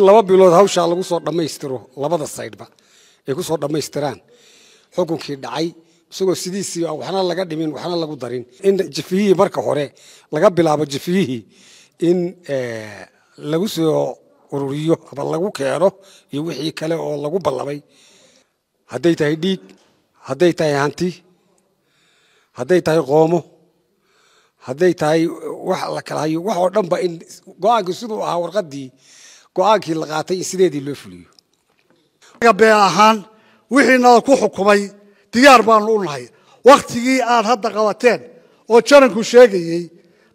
in laba bilood hawshaa lagu soo dhammaystiro labada saydhba ay ku soo dhammaystiraan xukunkii dhacay isagoo sidiisii ah, waxna laga dhimin waxna lagu darin in jafiyihii marka hore laga bilaabo jafiyihii in eh, lagu soo ururiyo ama lagu keeno iyo wixii kale oo lagu ballabay hadday tahay dhiig hadday tahay hanti hadday tahay qoomo hadday tahay wax la kala wax oo dhanba in go-aankii siduu ahaa warqaddii go-aankii la qaatay in sideedii loo fuliyo been ahaan wixii nala ku xukumay diyaar baanu u nahay waktigii aad hadda qabateen oo jananku sheegayey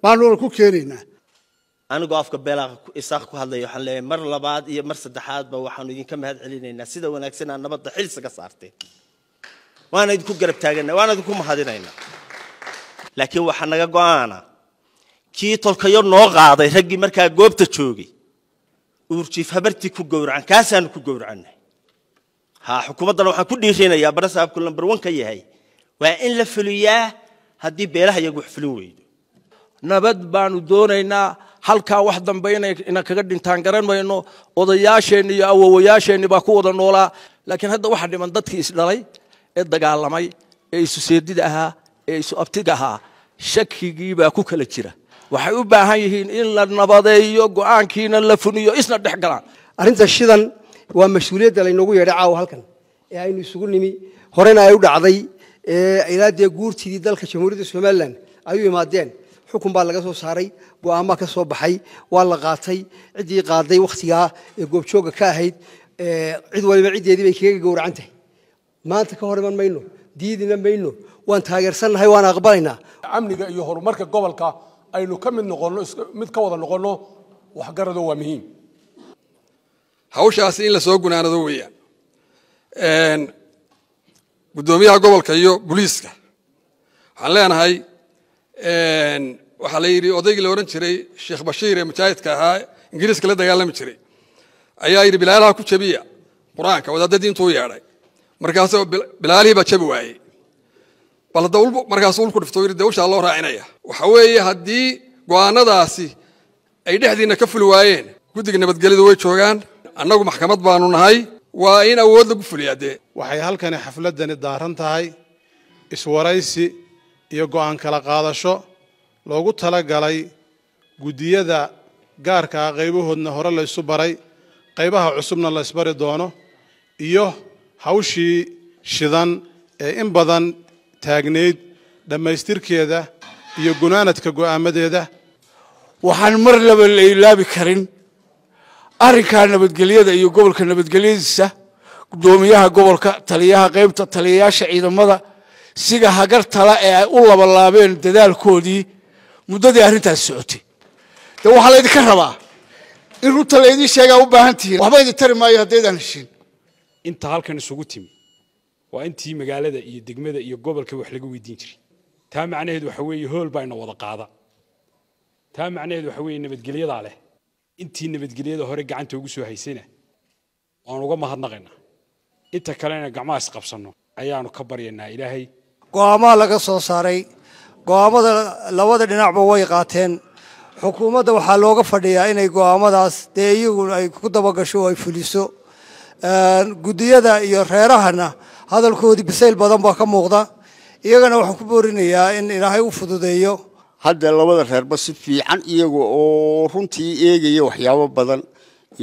baanu ku keenaynaa anigoo afka beelaaqa isaaq ku hadlaya waxaan leeyahay mar labaad iyo mar saddexaadba waxaanu idinka mahad celinaynaa sida wanaagsan aad nabadda xilsiga saarteen waana idinku garab taaganaa waana idinku mahadinaynaa laakiin waxaa naga go-aana kii tolkayo noo qaaday raggii markaa goobta joogay uurjiif habartii ku gowracan kaasaanu ku gowracannay ha xukuumaddana waxaan ku dhiirinayaa bara saabku lambar one ka yahay waa in la fuliyaa haddii beelaha iyagu wax fulin weydo nabad baanu doonaynaa halkaa wax dambe ina kaga dhintaan garan mayno odayaasheenni iyo awowayaasheenni baa ku wada noolaa laakiin hadda waxaa dhiman dadkii isdhalay ee dagaalamay ee isu seedida ahaa ee isu abtig ahaa shakigii baa ku kala jira waxay u baahan yihiin in la nabadeeyo go'aankiina la funiyo isna dhex galaan arrinta shidan waa mas-uuliyadda laynoogu yeedhay caawa halkan ee aynu isugu nimi horena ay u dhacday ilaa dee guurtidii dalka jamhuuriyadda somalilan ayuu imaadeen xukun baa laga soo saaray go'aamaa ka soo baxay waa la qaatay ciddii qaaday wakhtigaa ee goobjooga ka ahayd cid waliba ciddeedii bay kaga gowracan tahay maanta ka hor iman mayno diidina mayno waan taageersannahay waan aqbalaynaa amniga iyo horumarka gobolka aynu ka mid noqono mid ka wada noqono waxgarado waa muhiim hawshaasi in lasoo gunaanado weeyaan guddoomiyaha gobolka iyo buliiska waxaan leenahay waxaa la yidhi odaygii la odhan jiray sheekh bashiir ee mujaahidka ahaa ingiriiska la dagaalami jiray ayaa yidhi bilaalaha ku jabiya qur-aanka wadaadadii intuu yeedhay markaas bilaalihii baa jabi waayey bal hadda markaas ulku dhifto dawshaa loo raacinaya waxa weeye haddii go'aanadaasi ay dhexdiinna ka fuli waayeen guddiga nabadgelyadu way joogaan annagu maxkamad baanu nahay waa in awood lagu fuliyaa dee waxay halkani xafladdani daaran tahay iswaraysi iyo go'aan kala qaadasho loogu tala galay guddiyada gaarka ah qaybahoodna hore laysu baray qaybaha cusubna laysbari doono iyo hawshii shidan ee in badan taagnayd dhammaystirkeeda iyo gunaanadka go'aamadeeda waxaan mar laba la ilaabi karin arrinkaa nabadgelyada iyo gobolka nabadgelyadiisa guddoomiyaha gobolka taliyaha qaybta taliyayaasha ciidamada siga hagartala ee ay u labalaabeen dadaalkoodii muddadii arrintaas socotay de waxaa laydinka rabaa in runta laydin sheegaa u baahan tihiin waxba idin tari maayo haddaydaan heshiin inta halkan isugu timi waa intii magaalada iyo degmada iyo gobolka wax laga weydiin jiray taa macnaheedu waxa weeye hool ina wada qaada taa macnaheedu waxa weeye nabadgelyadaa leh intii nabadgelyada hore gacanta ugu soo haysayna waan uga mahadnaqayna inta kalena gacmaha isqabsanno ayaanu ka baryaynaa ilaahay go'aamaa laga soo saaray go'aammada labada dhinacba way qaateen xukuumadda waxaa looga fadhiyaa inay go go'aammadaas dee iyagu ay ku dabagasho oo ay fuliso guddiyada iyo reerahana hadalkoodii bisayl badan baa ka muuqda iyagana waxaan ku boorinayaa in ilaahay u fududeeyo hadda labada reerba si fiican iyaga oo runtii eegaya waxyaabo badan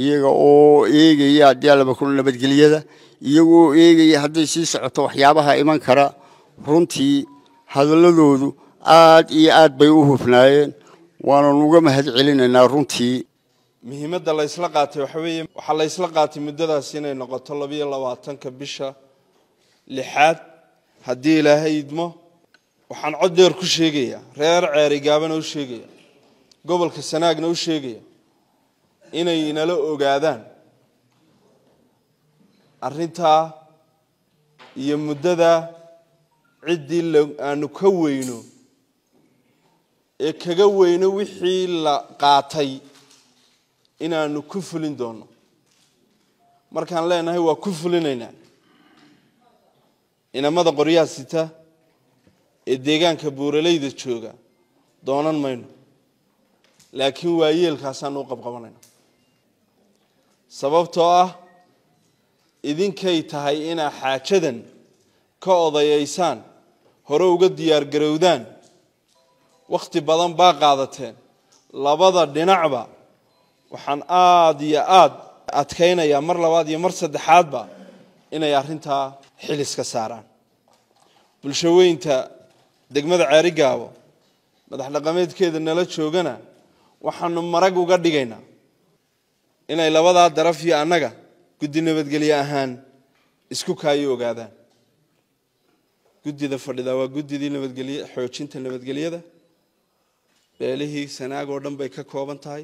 iyaga oo eegaya haddii alaba kun nabadgelyada iyaga oo eegaya hadday sii socoto waxyaabaha iman kara runtii hadalladoodu aad iyo aad bay u hufnaayeen waanan uga mahad celinaynaa runtii muhiimadda la qaatay waxa weeye waxaa la ysla qaatay muddadaas inay noqoto labayo labaatanka bisha lixaad haddii ilaahay idmo waxaan cod dheer ku sheegayaa reer ceeri gaabana u sheegaya gobolka sanaagna u sheegaya inay inala ogaadaan arrintaa iyo muddadaa ciddii aanu ka weyno ee kaga weyno wixii la qaatay inaanu ku fulin doono markaan leenahay waa ku fulinaynaa inamada qoryaha sita ee deegaanka buuralayda jooga doonan mayno laakiin waayeelkaasaanu u qabqabanayna sababtoo ah idinkay tahay inaa xaajadan ka odayaysaan hore uga diyaar garowdaan wakhti badan baa qaadateen labada dhinacba waxaan aada iyo aada adkaynayaa mar labaad iyo mar saddexaadba inay arrintaa xil iska saaraan bulshaweynta degmada ceerigaabo madax dhaqameedkeeda nala joogana waxaanu marag uga dhigaynaa inay labadaa daraf iyo annaga guddi nabadgelye ahaan isku kaayo ogaadaan guddida fadhida waa guddidii nabadgelya xoojinta nabadgelyada beelihii sanaag oo dhan bay ka kooban tahay